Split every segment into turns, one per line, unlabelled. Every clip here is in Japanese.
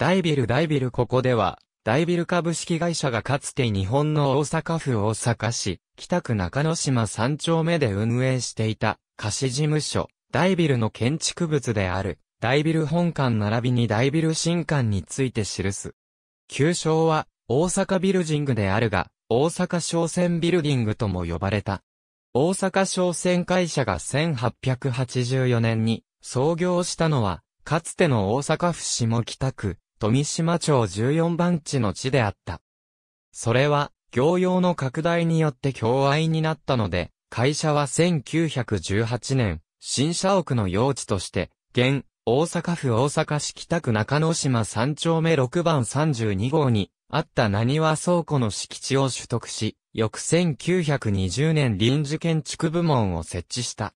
ダイビルダイビルここでは、ダイビル株式会社がかつて日本の大阪府大阪市、北区中野島三丁目で運営していた貸事務所、ダイビルの建築物である、ダイビル本館並びにダイビル新館について記す。旧称は、大阪ビルジングであるが、大阪商船ビルディングとも呼ばれた。大阪商船会社が1884年に創業したのは、かつての大阪府下北区、富島町14番地の地であった。それは、業用の拡大によって共愛になったので、会社は1918年、新社屋の用地として、現、大阪府大阪市北区中野島3丁目6番32号に、あった何は倉庫の敷地を取得し、翌1920年臨時建築部門を設置した。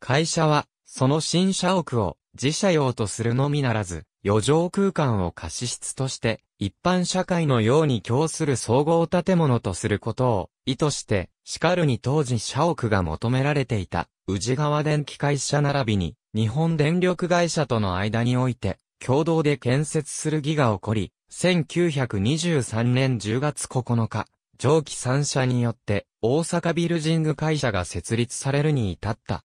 会社は、その新社屋を自社用とするのみならず、余剰空間を貸し室として、一般社会のように供する総合建物とすることを、意図して、しかるに当時社屋が求められていた、宇治川電気会社並びに、日本電力会社との間において、共同で建設する儀が起こり、1923年10月9日、上記3社によって、大阪ビルジング会社が設立されるに至った。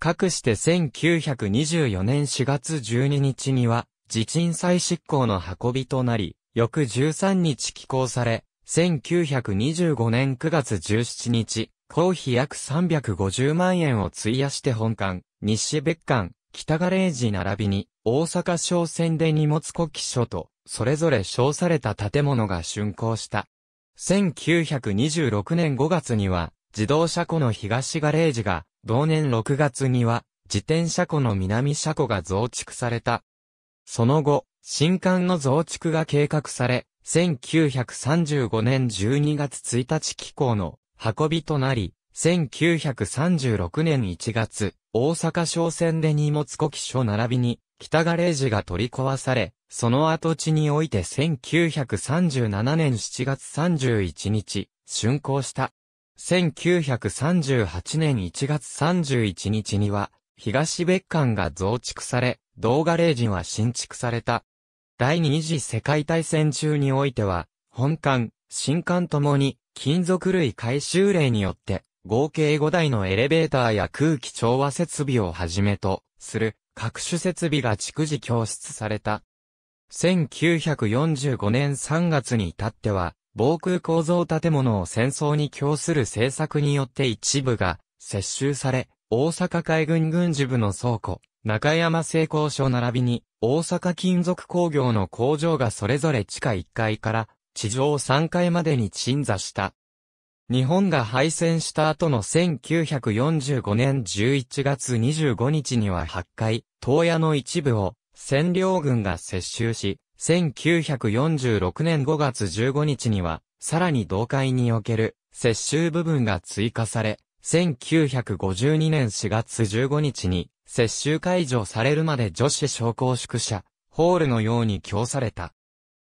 かくして1924年4月12日には、自鎮再執行の運びとなり、翌13日寄港され、1925年9月17日、公費約350万円を費やして本館、西別館、北ガレージ並びに、大阪商船で荷物国記所と、それぞれ称された建物が竣工した。1926年5月には、自動車庫の東ガレージが、同年6月には、自転車庫の南車庫が増築された。その後、新館の増築が計画され、1935年12月1日寄港の運びとなり、1936年1月、大阪商船で荷物古機所並びに、北ガレージが取り壊され、その跡地において1937年7月31日、竣工した。1938年1月31日には、東別館が増築され、動画レージは新築された。第二次世界大戦中においては、本館、新館ともに、金属類回収例によって、合計5台のエレベーターや空気調和設備をはじめと、する、各種設備が逐次供出された。1945年3月に至っては、防空構造建物を戦争に供する政策によって一部が接収され、大阪海軍軍事部の倉庫、中山製鋼所並びに、大阪金属工業の工場がそれぞれ地下1階から地上3階までに鎮座した。日本が敗戦した後の1945年11月25日には8階、東屋の一部を占領軍が接収し、1946年5月15日には、さらに同会における接収部分が追加され、1952年4月15日に、接種解除されるまで女子商工宿舎、ホールのように供された。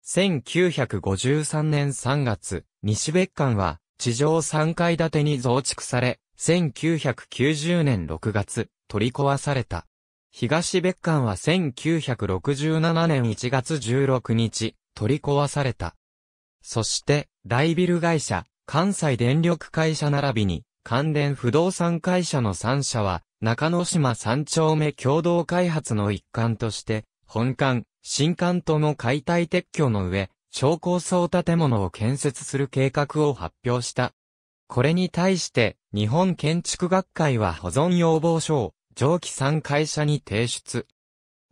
1953年3月、西別館は、地上3階建てに増築され、1990年6月、取り壊された。東別館は1967年1月16日、取り壊された。そして、大ビル会社、関西電力会社並びに、関連不動産会社の3社は、中野島3丁目共同開発の一環として、本館、新館との解体撤去の上、超高層建物を建設する計画を発表した。これに対して、日本建築学会は保存要望書を、上記3会社に提出。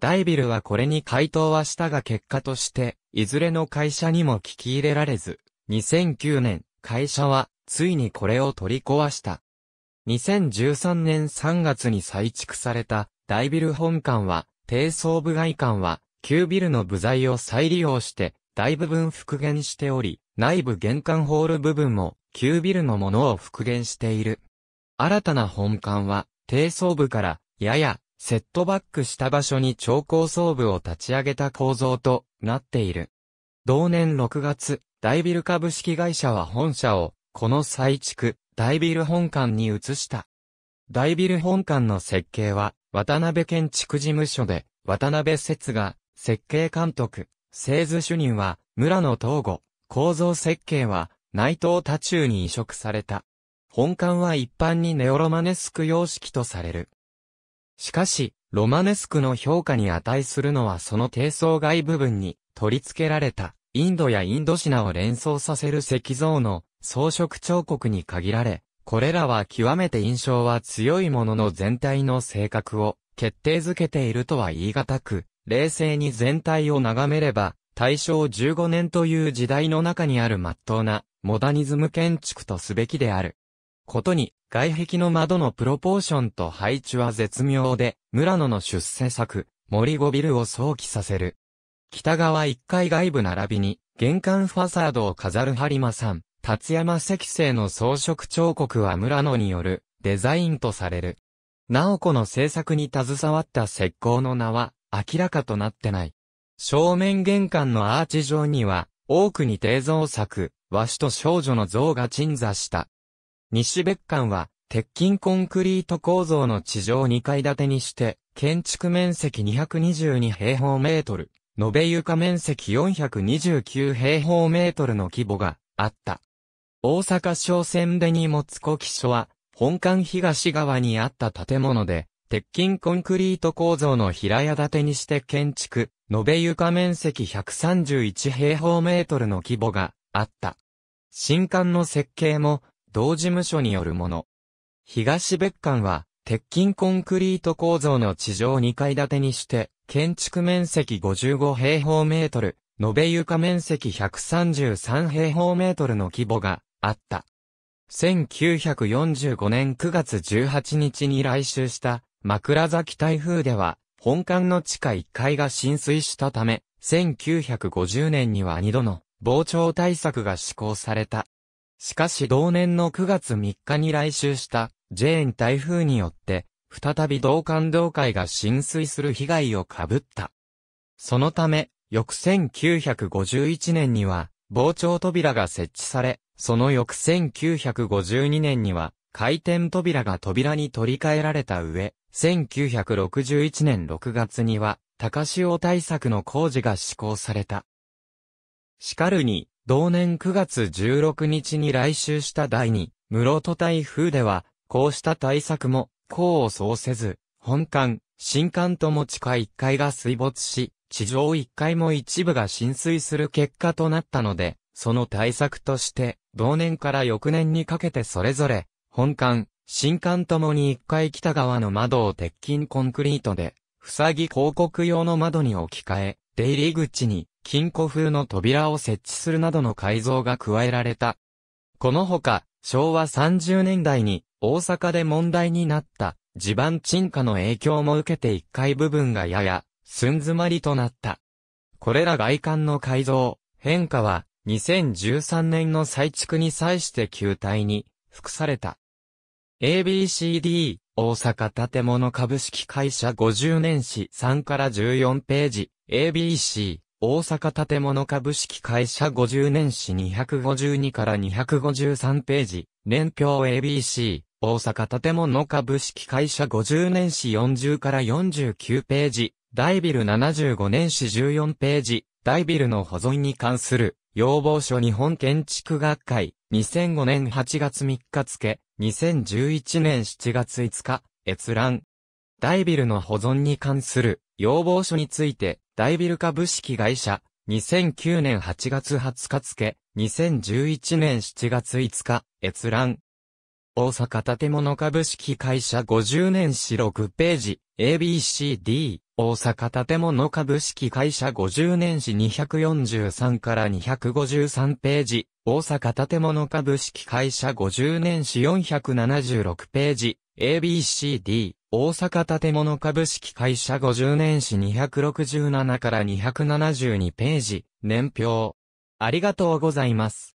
ダイビルはこれに回答はしたが結果として、いずれの会社にも聞き入れられず、2009年、会社はついにこれを取り壊した。2013年3月に再築された大ビル本館は、低層部外観は、旧ビルの部材を再利用して、大部分復元しており、内部玄関ホール部分も、旧ビルのものを復元している。新たな本館は、低層部から、やや、セットバックした場所に超高層部を立ち上げた構造となっている。同年6月、大ビル株式会社は本社をこの再築、大ビル本館に移した。大ビル本館の設計は、渡辺建築事務所で、渡辺節が、設計監督、製図主任は、村野東吾、構造設計は、内藤多中に移植された。本館は一般にネオロマネスク様式とされる。しかし、ロマネスクの評価に値するのはその低層外部分に取り付けられたインドやインドシナを連想させる石像の装飾彫刻に限られ、これらは極めて印象は強いものの全体の性格を決定づけているとは言い難く、冷静に全体を眺めれば、大正15年という時代の中にある真っ当なモダニズム建築とすべきである。ことに、外壁の窓のプロポーションと配置は絶妙で、村野の出世作、森ゴビルを想起させる。北側1階外部並びに、玄関ファサードを飾る播磨ん、立山石製の装飾彫刻は村野によるデザインとされる。なおこの制作に携わった石膏の名は明らかとなってない。正面玄関のアーチ上には、多くに定造作、和紙と少女の像が鎮座した。西別館は、鉄筋コンクリート構造の地上2階建てにして、建築面積222平方メートル、延べ床面積429平方メートルの規模があった。大阪商船で荷物古基所は、本館東側にあった建物で、鉄筋コンクリート構造の平屋建てにして建築、延べ床面積131平方メートルの規模があった。新館の設計も、同事務所によるもの。東別館は、鉄筋コンクリート構造の地上2階建てにして、建築面積55平方メートル、延べ床面積133平方メートルの規模があった。1945年9月18日に来襲した枕崎台風では、本館の地下1階が浸水したため、1950年には2度の膨張対策が施行された。しかし同年の9月3日に来襲したジェーン台風によって再び同感同会が浸水する被害を被った。そのため、翌1951年には、傍聴扉が設置され、その翌1952年には、回転扉が扉に取り替えられた上、1961年6月には、高潮対策の工事が施行された。しかるに、同年9月16日に来襲した第2、室戸台風では、こうした対策もうを奏せず、本館、新館とも地下1階が水没し、地上1階も一部が浸水する結果となったので、その対策として、同年から翌年にかけてそれぞれ、本館、新館ともに1階北側の窓を鉄筋コンクリートで、塞ぎ広告用の窓に置き換え、出入り口に金庫風の扉を設置するなどの改造が加えられた。このほか、昭和30年代に大阪で問題になった、地盤沈下の影響も受けて1階部分がやや、寸詰まりとなった。これら外観の改造、変化は、2013年の再築に際して球体に、服された。ABCD、大阪建物株式会社50年史3から14ページ、ABC、大阪建物株式会社50年史252から253ページ、年表 ABC、大阪建物株式会社50年史40から49ページ、大ビル75年史14ページ、大ビルの保存に関する要望書日本建築学会、2005年8月3日付、2011年7月5日、閲覧。大ビルの保存に関する要望書について、大ビル株式会社、2009年8月20日付、2011年7月5日、閲覧。大阪建物株式会社50年史6ページ、ABCD、大阪建物株式会社50年史243から253ページ、大阪建物株式会社50年史476ページ、ABCD、大阪建物株式会社50年史267から272ページ、年表。ありがとうございます。